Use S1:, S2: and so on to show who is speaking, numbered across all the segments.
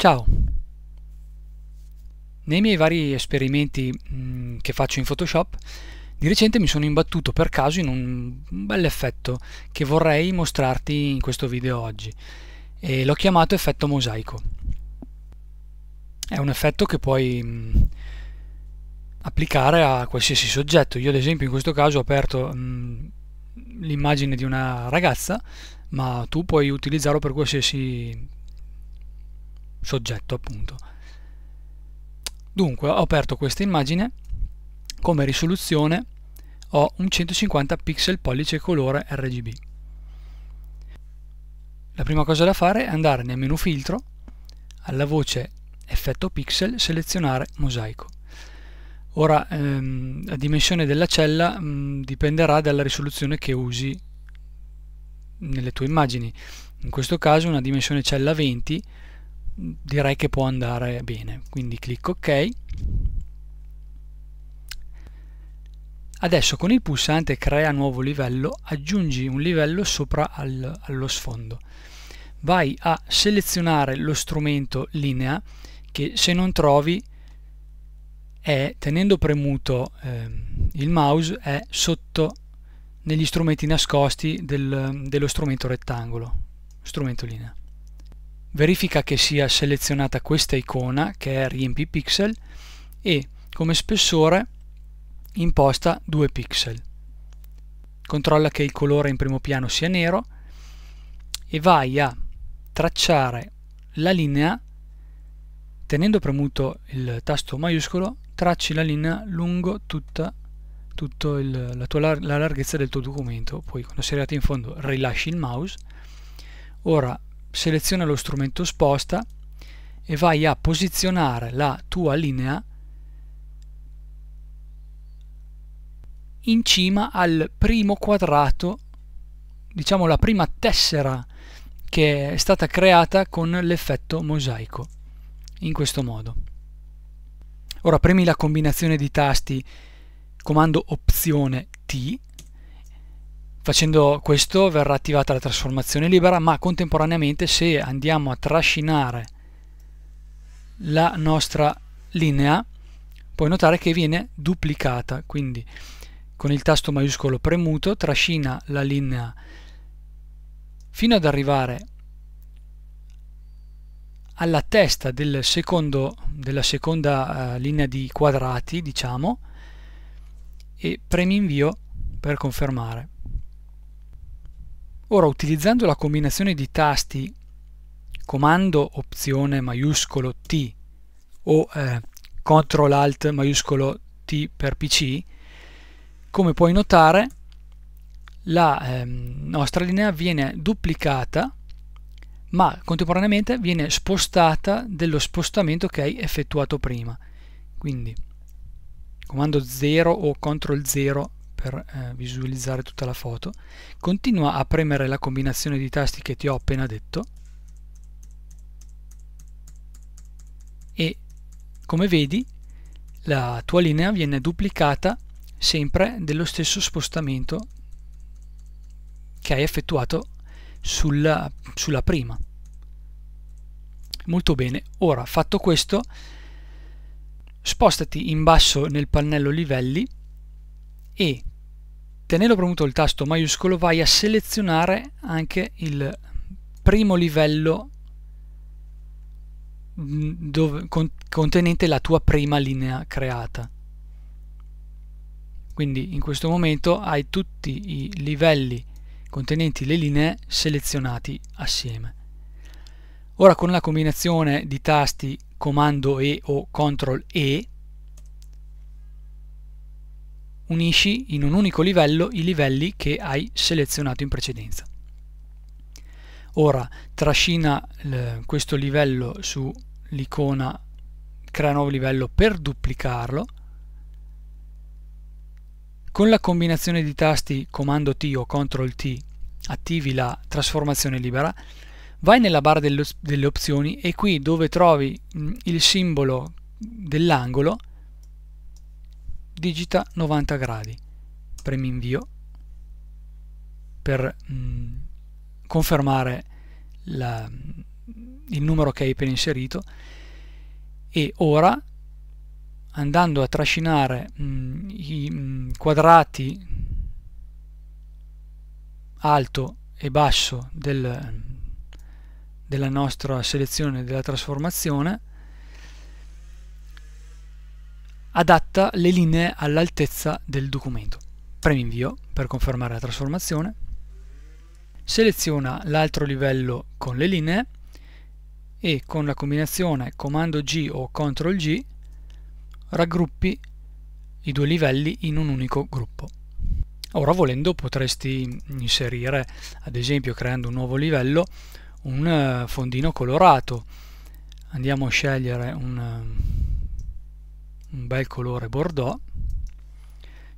S1: Ciao! Nei miei vari esperimenti mh, mm, che faccio in Photoshop, di recente mi sono imbattuto per caso in un, un bel effetto che vorrei mostrarti in questo video oggi e l'ho chiamato effetto mosaico. È un effetto che puoi mh, mm, applicare a qualsiasi soggetto. Io ad esempio in questo caso ho aperto mm, l'immagine di una ragazza, ma tu puoi utilizzarlo per qualsiasi soggetto appunto. Dunque ho aperto questa immagine, come risoluzione ho un 150 pixel pollice colore RGB. La prima cosa da fare è andare nel menu filtro, alla voce effetto pixel, selezionare mosaico. Ora ehm, la dimensione della cella mh, mm, dipenderà dalla risoluzione che usi nelle tue immagini. In questo caso una dimensione cella 20 direi che può andare bene quindi clicco ok adesso con il pulsante crea nuovo livello aggiungi un livello sopra al, allo sfondo vai a selezionare lo strumento linea che se non trovi è tenendo premuto eh, il mouse è sotto negli strumenti nascosti del, dello strumento rettangolo strumento linea verifica che sia selezionata questa icona che è riempi pixel e come spessore imposta 2 pixel. Controlla che il colore in primo piano sia nero e vai a tracciare la linea tenendo premuto il tasto maiuscolo tracci la linea lungo tutta il, la, tua, la larghezza del tuo documento poi quando sei arrivato in fondo rilasci il mouse ora seleziona lo strumento sposta e vai a posizionare la tua linea in cima al primo quadrato, diciamo la prima tessera che è stata creata con l'effetto mosaico, in questo modo. Ora premi la combinazione di tasti comando opzione T Facendo questo verrà attivata la trasformazione libera, ma contemporaneamente se andiamo a trascinare la nostra linea, puoi notare che viene duplicata, quindi con il tasto maiuscolo premuto trascina la linea fino ad arrivare alla testa del secondo, della seconda eh, linea di quadrati, diciamo, e premi invio per confermare. Ora utilizzando la combinazione di tasti comando opzione maiuscolo T o eh, CTRL ALT maiuscolo T per PC, come puoi notare la eh, nostra linea viene duplicata ma contemporaneamente viene spostata dello spostamento che hai effettuato prima. Quindi comando 0 o CTRL 0 per eh, visualizzare tutta la foto, continua a premere la combinazione di tasti che ti ho appena detto e come vedi la tua linea viene duplicata sempre dello stesso spostamento che hai effettuato sulla, sulla prima. Molto bene, ora fatto questo spostati in basso nel pannello livelli e tenendo premuto il tasto maiuscolo vai a selezionare anche il primo livello mm, dove, con, contenente la tua prima linea creata quindi in questo momento hai tutti i livelli contenenti le linee selezionati assieme ora con la combinazione di tasti comando E o CTRL E unisci in un unico livello i livelli che hai selezionato in precedenza. Ora trascina eh, questo livello sull'icona crea nuovo livello per duplicarlo con la combinazione di tasti comando T o CTRL T attivi la trasformazione libera vai nella barra delle opzioni e qui dove trovi il simbolo dell'angolo digita 90 gradi premi invio per mh, mm, confermare la, mm, il numero che hai appena inserito e ora andando a trascinare mh, mm, i mh, quadrati alto e basso del, della nostra selezione della trasformazione adatta le linee all'altezza del documento. Premi invio per confermare la trasformazione, seleziona l'altro livello con le linee e con la combinazione comando G o CTRL G raggruppi i due livelli in un unico gruppo. Ora volendo potresti inserire, ad esempio creando un nuovo livello, un eh, fondino colorato. Andiamo a scegliere un eh, un bel colore bordeaux,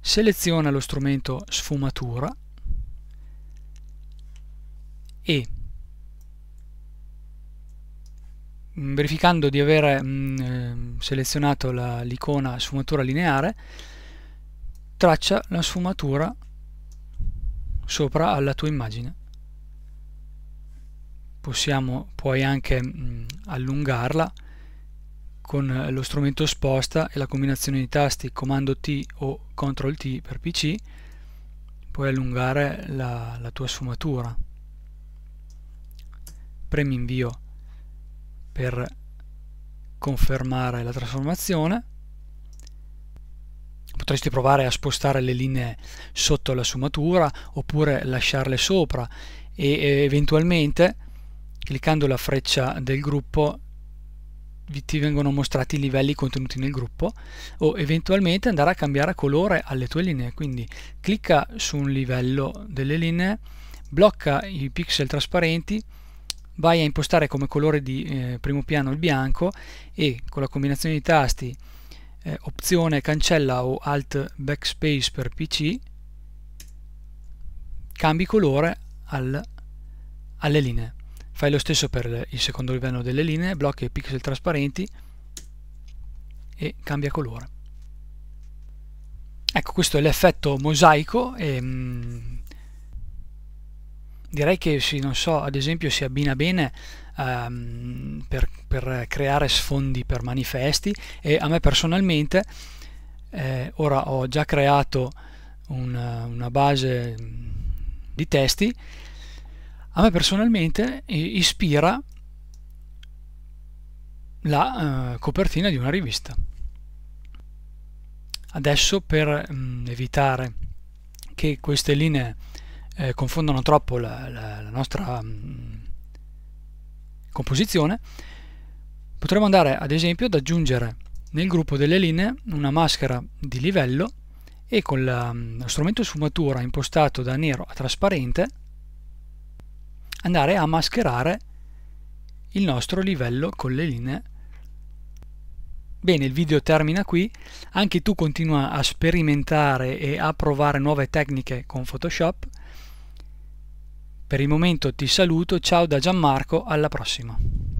S1: seleziona lo strumento sfumatura e mm, verificando di aver mh, mm, eh, selezionato l'icona sfumatura lineare traccia la sfumatura sopra alla tua immagine possiamo poi anche mh, mm, allungarla con eh, lo strumento sposta e la combinazione di tasti comando T o CTRL T per PC puoi allungare la, la tua sfumatura premi invio per confermare la trasformazione potresti provare a spostare le linee sotto la sfumatura oppure lasciarle sopra e eh, eventualmente cliccando la freccia del gruppo ti vengono mostrati i livelli contenuti nel gruppo o eventualmente andare a cambiare colore alle tue linee quindi clicca su un livello delle linee blocca i pixel trasparenti vai a impostare come colore di eh, primo piano il bianco e con la combinazione di tasti eh, opzione cancella o alt backspace per pc cambi colore al, alle linee Fai lo stesso per il secondo livello delle linee, blocchi i pixel trasparenti e cambia colore. Ecco, questo è l'effetto mosaico e mh, mm, direi che sì, non so, ad esempio si abbina bene um, per, per, creare sfondi per manifesti e a me personalmente eh, ora ho già creato una, una base mm, di testi a me personalmente eh, ispira la eh, copertina di una rivista. Adesso per mh, mm, evitare che queste linee eh, confondano troppo la, la, la nostra mh, mm, composizione, potremmo andare ad esempio ad aggiungere nel gruppo delle linee una maschera di livello e con la, mm, lo strumento sfumatura impostato da nero a trasparente andare a mascherare il nostro livello con le linee Bene, il video termina qui, anche tu continua a sperimentare e a provare nuove tecniche con Photoshop. Per il momento ti saluto, ciao da Gianmarco, alla prossima.